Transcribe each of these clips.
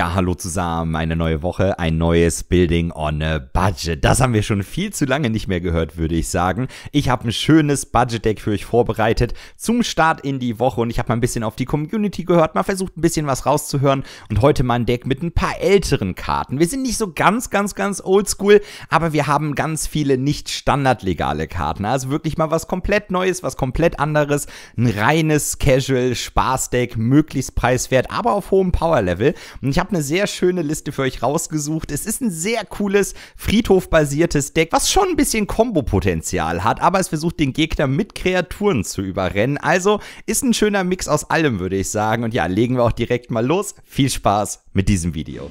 Ja, hallo zusammen, eine neue Woche, ein neues Building on a Budget. Das haben wir schon viel zu lange nicht mehr gehört, würde ich sagen. Ich habe ein schönes Budget-Deck für euch vorbereitet zum Start in die Woche und ich habe mal ein bisschen auf die Community gehört, mal versucht ein bisschen was rauszuhören und heute mal ein Deck mit ein paar älteren Karten. Wir sind nicht so ganz, ganz, ganz oldschool, aber wir haben ganz viele nicht standardlegale Karten. Also wirklich mal was komplett Neues, was komplett anderes. Ein reines Casual-Spaß-Deck, möglichst preiswert, aber auf hohem Power-Level. Und ich habe habe eine sehr schöne Liste für euch rausgesucht. Es ist ein sehr cooles Friedhof-basiertes Deck, was schon ein bisschen Kombo-Potenzial hat, aber es versucht den Gegner mit Kreaturen zu überrennen. Also ist ein schöner Mix aus allem, würde ich sagen. Und ja, legen wir auch direkt mal los. Viel Spaß mit diesem Video.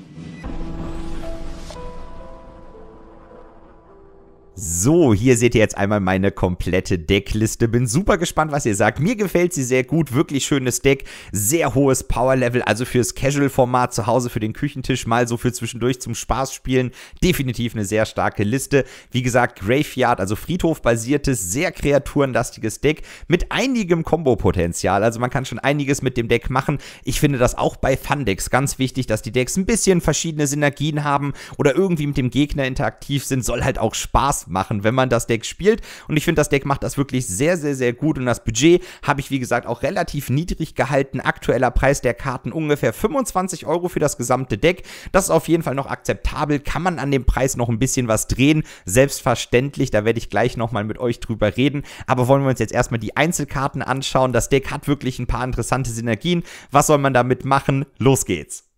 So, hier seht ihr jetzt einmal meine komplette Deckliste. Bin super gespannt, was ihr sagt. Mir gefällt sie sehr gut. Wirklich schönes Deck. Sehr hohes Power-Level. Also fürs Casual-Format zu Hause, für den Küchentisch, mal so für zwischendurch zum Spaß spielen. Definitiv eine sehr starke Liste. Wie gesagt, Graveyard, also Friedhof-basiertes, sehr kreaturenlastiges Deck mit einigem Kombo-Potenzial. Also man kann schon einiges mit dem Deck machen. Ich finde das auch bei Fun-Decks ganz wichtig, dass die Decks ein bisschen verschiedene Synergien haben oder irgendwie mit dem Gegner interaktiv sind. Soll halt auch Spaß machen, wenn man das Deck spielt. Und ich finde, das Deck macht das wirklich sehr, sehr, sehr gut. Und das Budget habe ich, wie gesagt, auch relativ niedrig gehalten. Aktueller Preis der Karten ungefähr 25 Euro für das gesamte Deck. Das ist auf jeden Fall noch akzeptabel. Kann man an dem Preis noch ein bisschen was drehen? Selbstverständlich, da werde ich gleich nochmal mit euch drüber reden. Aber wollen wir uns jetzt erstmal die Einzelkarten anschauen. Das Deck hat wirklich ein paar interessante Synergien. Was soll man damit machen? Los geht's.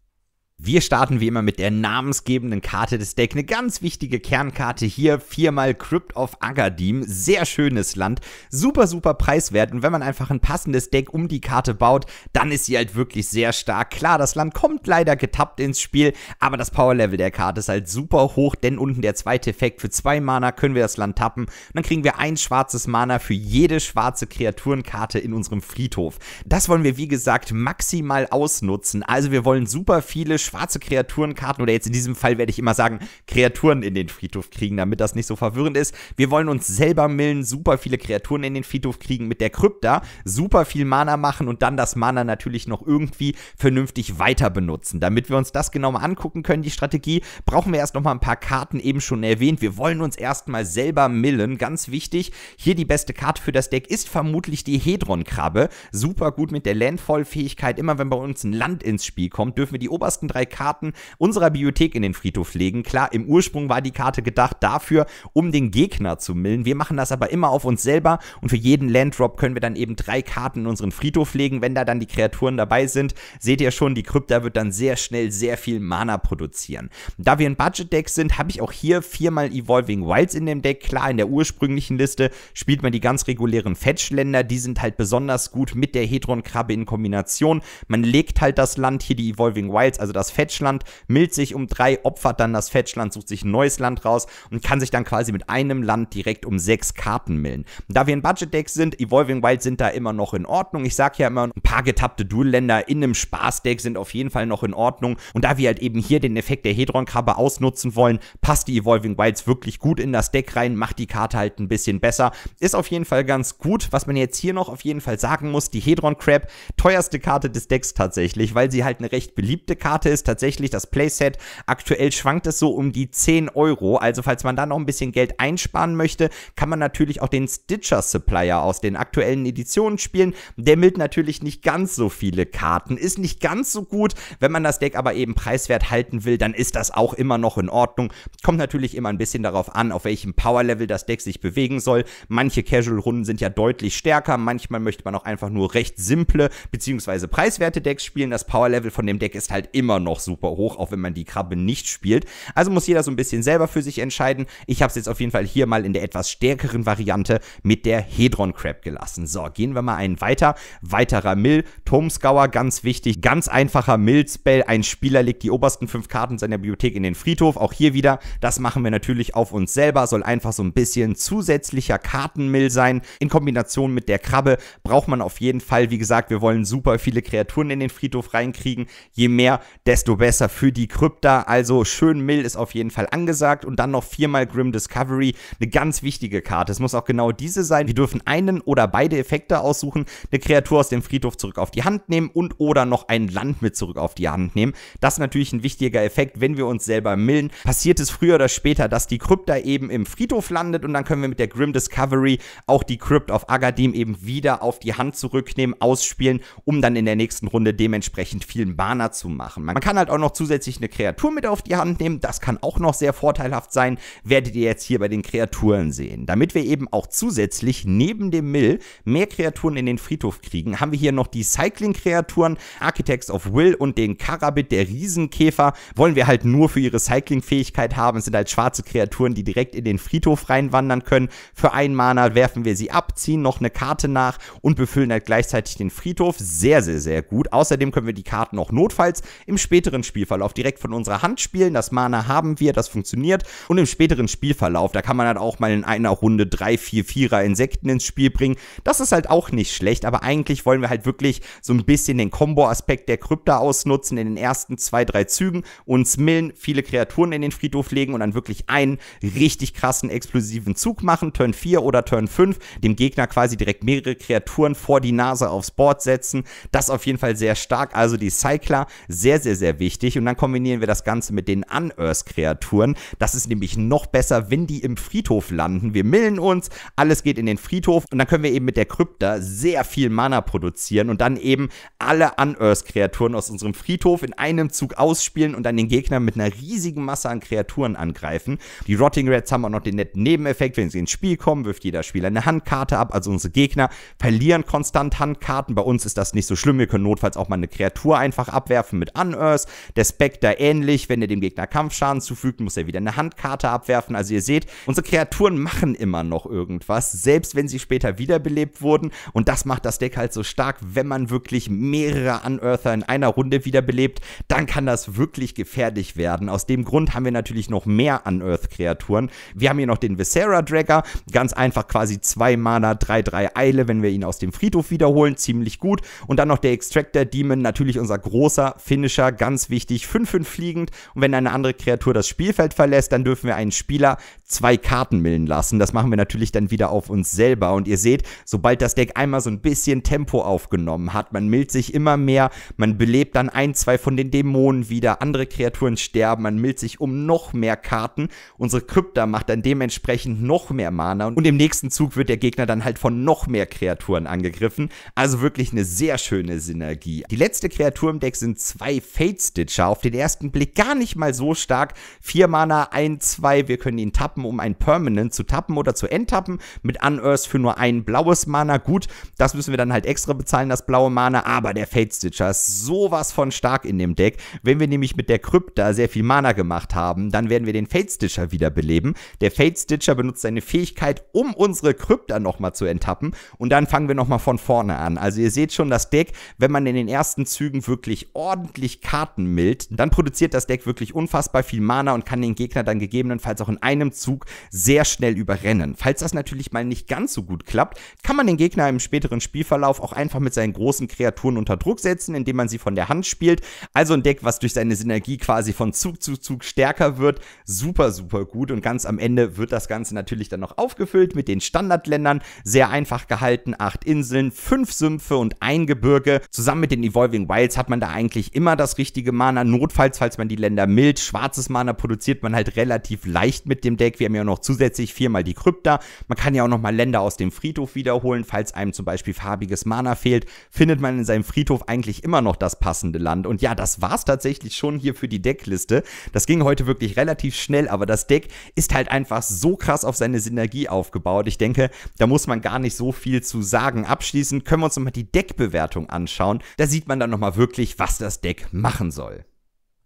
Wir starten wie immer mit der namensgebenden Karte des Deck. Eine ganz wichtige Kernkarte hier. Viermal Crypt of Agadim. Sehr schönes Land. Super, super preiswert. Und wenn man einfach ein passendes Deck um die Karte baut, dann ist sie halt wirklich sehr stark. Klar, das Land kommt leider getappt ins Spiel, aber das Power Level der Karte ist halt super hoch, denn unten der zweite Effekt. Für zwei Mana können wir das Land tappen. Und dann kriegen wir ein schwarzes Mana für jede schwarze Kreaturenkarte in unserem Friedhof. Das wollen wir, wie gesagt, maximal ausnutzen. Also wir wollen super viele schwarze Kreaturenkarten oder jetzt in diesem Fall werde ich immer sagen, Kreaturen in den Friedhof kriegen, damit das nicht so verwirrend ist. Wir wollen uns selber millen, super viele Kreaturen in den Friedhof kriegen mit der Krypta, super viel Mana machen und dann das Mana natürlich noch irgendwie vernünftig weiter benutzen. Damit wir uns das genau mal angucken können, die Strategie, brauchen wir erst nochmal ein paar Karten, eben schon erwähnt. Wir wollen uns erstmal selber millen, ganz wichtig. Hier die beste Karte für das Deck ist vermutlich die Hedron-Krabbe. Super gut mit der Landfall-Fähigkeit. Immer wenn bei uns ein Land ins Spiel kommt, dürfen wir die obersten drei drei Karten unserer Bibliothek in den Friedhof legen. Klar, im Ursprung war die Karte gedacht dafür, um den Gegner zu millen. Wir machen das aber immer auf uns selber und für jeden Landdrop können wir dann eben drei Karten in unseren Friedhof legen. Wenn da dann die Kreaturen dabei sind, seht ihr schon, die Krypta wird dann sehr schnell sehr viel Mana produzieren. Da wir ein Budget-Deck sind, habe ich auch hier viermal Evolving Wilds in dem Deck. Klar, in der ursprünglichen Liste spielt man die ganz regulären Fetch-Länder, die sind halt besonders gut mit der Hedron-Krabbe in Kombination. Man legt halt das Land, hier die Evolving Wilds, also das Fetschland, mild sich um drei, opfert dann das Fetschland, sucht sich ein neues Land raus und kann sich dann quasi mit einem Land direkt um sechs Karten millen. Da wir ein Budget deck sind, Evolving Wild sind da immer noch in Ordnung. Ich sag ja immer, ein paar getappte Dual-Länder in einem Spaß-Deck sind auf jeden Fall noch in Ordnung. Und da wir halt eben hier den Effekt der Hedron-Krabbe ausnutzen wollen, passt die Evolving Wilds wirklich gut in das Deck rein, macht die Karte halt ein bisschen besser. Ist auf jeden Fall ganz gut. Was man jetzt hier noch auf jeden Fall sagen muss, die Hedron Crab, teuerste Karte des Decks tatsächlich, weil sie halt eine recht beliebte Karte ist tatsächlich das Playset. Aktuell schwankt es so um die 10 Euro. Also falls man da noch ein bisschen Geld einsparen möchte, kann man natürlich auch den Stitcher Supplier aus den aktuellen Editionen spielen. Der mildt natürlich nicht ganz so viele Karten, ist nicht ganz so gut. Wenn man das Deck aber eben preiswert halten will, dann ist das auch immer noch in Ordnung. Kommt natürlich immer ein bisschen darauf an, auf welchem Power-Level das Deck sich bewegen soll. Manche Casual-Runden sind ja deutlich stärker, manchmal möchte man auch einfach nur recht simple bzw. preiswerte Decks spielen. Das Power-Level von dem Deck ist halt immer noch super hoch, auch wenn man die Krabbe nicht spielt. Also muss jeder so ein bisschen selber für sich entscheiden. Ich habe es jetzt auf jeden Fall hier mal in der etwas stärkeren Variante mit der Hedron Crab gelassen. So, gehen wir mal einen weiter. Weiterer Mill, Tomsgauer, ganz wichtig, ganz einfacher Mill-Spell. Ein Spieler legt die obersten fünf Karten seiner Bibliothek in den Friedhof. Auch hier wieder, das machen wir natürlich auf uns selber, soll einfach so ein bisschen zusätzlicher Kartenmill sein. In Kombination mit der Krabbe braucht man auf jeden Fall, wie gesagt, wir wollen super viele Kreaturen in den Friedhof reinkriegen. Je mehr, desto desto besser für die Krypta. Also schön Mill ist auf jeden Fall angesagt und dann noch viermal Grim Discovery, eine ganz wichtige Karte. Es muss auch genau diese sein. Wir dürfen einen oder beide Effekte aussuchen, eine Kreatur aus dem Friedhof zurück auf die Hand nehmen und oder noch ein Land mit zurück auf die Hand nehmen. Das ist natürlich ein wichtiger Effekt, wenn wir uns selber millen. Passiert es früher oder später, dass die Krypta eben im Friedhof landet und dann können wir mit der Grim Discovery auch die Crypt auf Agadim eben wieder auf die Hand zurücknehmen, ausspielen, um dann in der nächsten Runde dementsprechend vielen Mana zu machen. Man man kann halt auch noch zusätzlich eine Kreatur mit auf die Hand nehmen. Das kann auch noch sehr vorteilhaft sein, werdet ihr jetzt hier bei den Kreaturen sehen. Damit wir eben auch zusätzlich neben dem Mill mehr Kreaturen in den Friedhof kriegen, haben wir hier noch die Cycling-Kreaturen, Architects of Will und den Karabit, der Riesenkäfer. Wollen wir halt nur für ihre Cycling-Fähigkeit haben. Es sind halt schwarze Kreaturen, die direkt in den Friedhof reinwandern können. Für einen Mana werfen wir sie ab, ziehen noch eine Karte nach und befüllen halt gleichzeitig den Friedhof. Sehr, sehr, sehr gut. Außerdem können wir die Karten auch notfalls im Spiel späteren Spielverlauf direkt von unserer Hand spielen. Das Mana haben wir, das funktioniert. Und im späteren Spielverlauf, da kann man halt auch mal in einer Runde drei, vier, vierer Insekten ins Spiel bringen. Das ist halt auch nicht schlecht, aber eigentlich wollen wir halt wirklich so ein bisschen den Combo-Aspekt der Krypta ausnutzen in den ersten zwei, drei Zügen, uns millen, viele Kreaturen in den Friedhof legen und dann wirklich einen richtig krassen explosiven Zug machen, Turn 4 oder Turn 5, dem Gegner quasi direkt mehrere Kreaturen vor die Nase aufs Board setzen. Das auf jeden Fall sehr stark. Also die Cycler sehr, sehr, sehr wichtig. Und dann kombinieren wir das Ganze mit den Unearth-Kreaturen. Das ist nämlich noch besser, wenn die im Friedhof landen. Wir millen uns, alles geht in den Friedhof und dann können wir eben mit der Krypta sehr viel Mana produzieren und dann eben alle Unearth-Kreaturen aus unserem Friedhof in einem Zug ausspielen und dann den Gegner mit einer riesigen Masse an Kreaturen angreifen. Die Rotting Rats haben auch noch den netten Nebeneffekt, wenn sie ins Spiel kommen, wirft jeder Spieler eine Handkarte ab. Also unsere Gegner verlieren konstant Handkarten. Bei uns ist das nicht so schlimm. Wir können notfalls auch mal eine Kreatur einfach abwerfen mit Unearth. Commerce, der Spectre ähnlich, wenn er dem Gegner Kampfschaden zufügt, muss er wieder eine Handkarte abwerfen. Also ihr seht, unsere Kreaturen machen immer noch irgendwas, selbst wenn sie später wiederbelebt wurden und das macht das Deck halt so stark, wenn man wirklich mehrere Unearther in einer Runde wiederbelebt, dann kann das wirklich gefährlich werden. Aus dem Grund haben wir natürlich noch mehr Unearth-Kreaturen. Wir haben hier noch den Viscera Dragger, ganz einfach quasi 2 Mana, 3-3 Eile, wenn wir ihn aus dem Friedhof wiederholen, ziemlich gut. Und dann noch der Extractor Demon, natürlich unser großer Finisher, ganz wichtig, 5-5 fliegend. Und wenn eine andere Kreatur das Spielfeld verlässt, dann dürfen wir einen Spieler zwei Karten millen lassen. Das machen wir natürlich dann wieder auf uns selber. Und ihr seht, sobald das Deck einmal so ein bisschen Tempo aufgenommen hat, man millt sich immer mehr, man belebt dann ein, zwei von den Dämonen wieder, andere Kreaturen sterben, man millt sich um noch mehr Karten. Unsere Krypta macht dann dementsprechend noch mehr Mana. Und im nächsten Zug wird der Gegner dann halt von noch mehr Kreaturen angegriffen. Also wirklich eine sehr schöne Synergie. Die letzte Kreatur im Deck sind zwei Face Stitcher Auf den ersten Blick gar nicht mal so stark. Vier Mana, ein, zwei, Wir können ihn tappen, um ein Permanent zu tappen oder zu enttappen. Mit Unearth für nur ein blaues Mana. Gut, das müssen wir dann halt extra bezahlen, das blaue Mana. Aber der Fate-Stitcher ist sowas von stark in dem Deck. Wenn wir nämlich mit der Krypta sehr viel Mana gemacht haben, dann werden wir den Fate-Stitcher wiederbeleben. Der Fate-Stitcher benutzt seine Fähigkeit, um unsere Krypta nochmal zu enttappen. Und dann fangen wir nochmal von vorne an. Also ihr seht schon, das Deck, wenn man in den ersten Zügen wirklich ordentlich Karten mild, dann produziert das Deck wirklich unfassbar viel Mana und kann den Gegner dann gegebenenfalls auch in einem Zug sehr schnell überrennen. Falls das natürlich mal nicht ganz so gut klappt, kann man den Gegner im späteren Spielverlauf auch einfach mit seinen großen Kreaturen unter Druck setzen, indem man sie von der Hand spielt. Also ein Deck, was durch seine Synergie quasi von Zug zu Zug stärker wird. Super, super gut. Und ganz am Ende wird das Ganze natürlich dann noch aufgefüllt mit den Standardländern. Sehr einfach gehalten. Acht Inseln, fünf Sümpfe und ein Gebirge. Zusammen mit den Evolving Wilds hat man da eigentlich immer das richtige Mana. Notfalls, falls man die Länder mild, schwarzes Mana produziert man halt relativ leicht mit dem Deck. Wir haben ja noch zusätzlich viermal die Krypta. Man kann ja auch nochmal Länder aus dem Friedhof wiederholen, falls einem zum Beispiel farbiges Mana fehlt. Findet man in seinem Friedhof eigentlich immer noch das passende Land. Und ja, das war es tatsächlich schon hier für die Deckliste. Das ging heute wirklich relativ schnell, aber das Deck ist halt einfach so krass auf seine Synergie aufgebaut. Ich denke, da muss man gar nicht so viel zu sagen. Abschließend können wir uns nochmal die Deckbewertung anschauen. Da sieht man dann nochmal wirklich, was das Deck macht machen soll.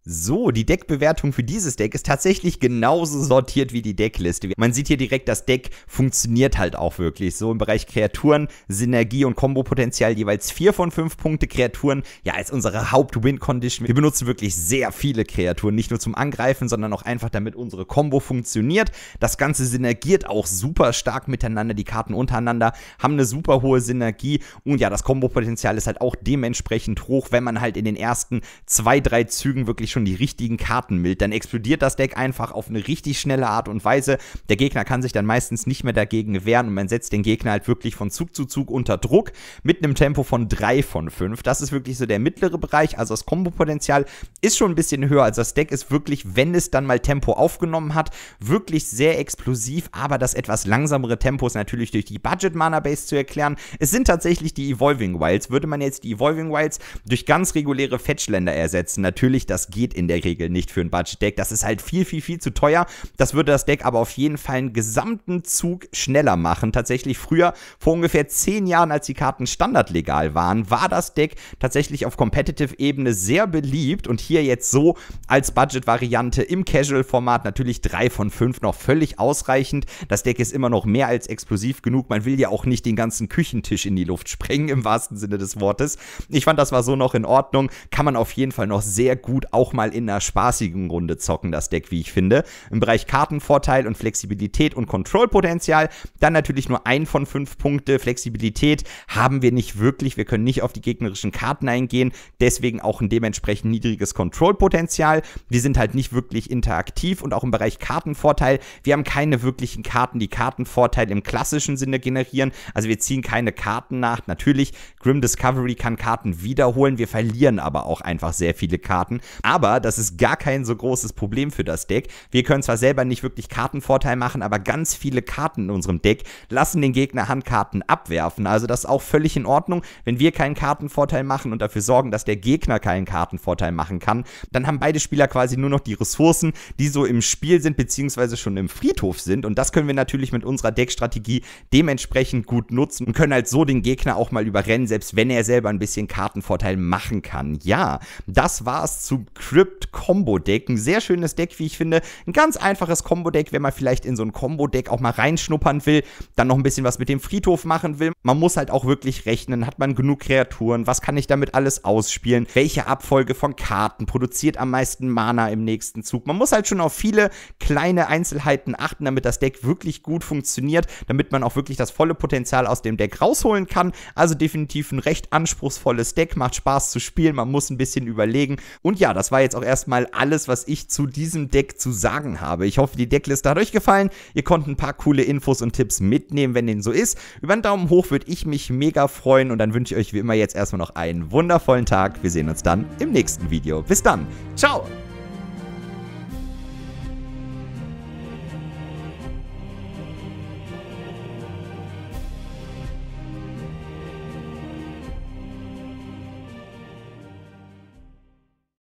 So, die Deckbewertung für dieses Deck ist tatsächlich genauso sortiert wie die Deckliste. Man sieht hier direkt, das Deck funktioniert halt auch wirklich. So im Bereich Kreaturen, Synergie und Kombopotenzial jeweils 4 von 5 Punkte Kreaturen. Ja, ist unsere Haupt-Win-Condition. Wir benutzen wirklich sehr viele Kreaturen, nicht nur zum Angreifen, sondern auch einfach damit unsere Combo funktioniert. Das Ganze synergiert auch super stark miteinander. Die Karten untereinander haben eine super hohe Synergie. Und ja, das Kombopotenzial ist halt auch dementsprechend hoch, wenn man halt in den ersten zwei, drei Zügen wirklich schon die richtigen Karten mild, dann explodiert das Deck einfach auf eine richtig schnelle Art und Weise. Der Gegner kann sich dann meistens nicht mehr dagegen wehren und man setzt den Gegner halt wirklich von Zug zu Zug unter Druck mit einem Tempo von 3 von 5. Das ist wirklich so der mittlere Bereich, also das Kombopotenzial ist schon ein bisschen höher. Also das Deck ist wirklich, wenn es dann mal Tempo aufgenommen hat, wirklich sehr explosiv, aber das etwas langsamere Tempo ist natürlich durch die Budget-Mana-Base zu erklären. Es sind tatsächlich die Evolving Wilds. Würde man jetzt die Evolving Wilds durch ganz reguläre Fetchländer ersetzen, natürlich das geht geht in der Regel nicht für ein Budget-Deck. Das ist halt viel, viel, viel zu teuer. Das würde das Deck aber auf jeden Fall einen gesamten Zug schneller machen. Tatsächlich früher, vor ungefähr zehn Jahren, als die Karten standardlegal waren, war das Deck tatsächlich auf Competitive-Ebene sehr beliebt und hier jetzt so als Budget-Variante im Casual-Format natürlich drei von fünf noch völlig ausreichend. Das Deck ist immer noch mehr als explosiv genug. Man will ja auch nicht den ganzen Küchentisch in die Luft sprengen, im wahrsten Sinne des Wortes. Ich fand, das war so noch in Ordnung. Kann man auf jeden Fall noch sehr gut auch mal in einer spaßigen Runde zocken, das Deck, wie ich finde. Im Bereich Kartenvorteil und Flexibilität und Kontrollpotenzial, Dann natürlich nur ein von fünf Punkte. Flexibilität haben wir nicht wirklich. Wir können nicht auf die gegnerischen Karten eingehen. Deswegen auch ein dementsprechend niedriges Kontrollpotenzial. Wir sind halt nicht wirklich interaktiv und auch im Bereich Kartenvorteil. Wir haben keine wirklichen Karten, die Kartenvorteil im klassischen Sinne generieren. Also wir ziehen keine Karten nach. Natürlich, Grim Discovery kann Karten wiederholen. Wir verlieren aber auch einfach sehr viele Karten. Aber aber das ist gar kein so großes Problem für das Deck. Wir können zwar selber nicht wirklich Kartenvorteil machen, aber ganz viele Karten in unserem Deck lassen den Gegner Handkarten abwerfen. Also das ist auch völlig in Ordnung. Wenn wir keinen Kartenvorteil machen und dafür sorgen, dass der Gegner keinen Kartenvorteil machen kann, dann haben beide Spieler quasi nur noch die Ressourcen, die so im Spiel sind, beziehungsweise schon im Friedhof sind. Und das können wir natürlich mit unserer Deckstrategie dementsprechend gut nutzen und können halt so den Gegner auch mal überrennen, selbst wenn er selber ein bisschen Kartenvorteil machen kann. Ja, das war's zu Crypt Combo Deck. Ein sehr schönes Deck, wie ich finde. Ein ganz einfaches Combo Deck, wenn man vielleicht in so ein Combo Deck auch mal reinschnuppern will, dann noch ein bisschen was mit dem Friedhof machen will. Man muss halt auch wirklich rechnen, hat man genug Kreaturen, was kann ich damit alles ausspielen, welche Abfolge von Karten produziert am meisten Mana im nächsten Zug. Man muss halt schon auf viele kleine Einzelheiten achten, damit das Deck wirklich gut funktioniert, damit man auch wirklich das volle Potenzial aus dem Deck rausholen kann. Also definitiv ein recht anspruchsvolles Deck, macht Spaß zu spielen, man muss ein bisschen überlegen. Und ja, das war war jetzt auch erstmal alles, was ich zu diesem Deck zu sagen habe. Ich hoffe, die Deckliste hat euch gefallen. Ihr konntet ein paar coole Infos und Tipps mitnehmen, wenn denen so ist. Über einen Daumen hoch würde ich mich mega freuen und dann wünsche ich euch wie immer jetzt erstmal noch einen wundervollen Tag. Wir sehen uns dann im nächsten Video. Bis dann. Ciao.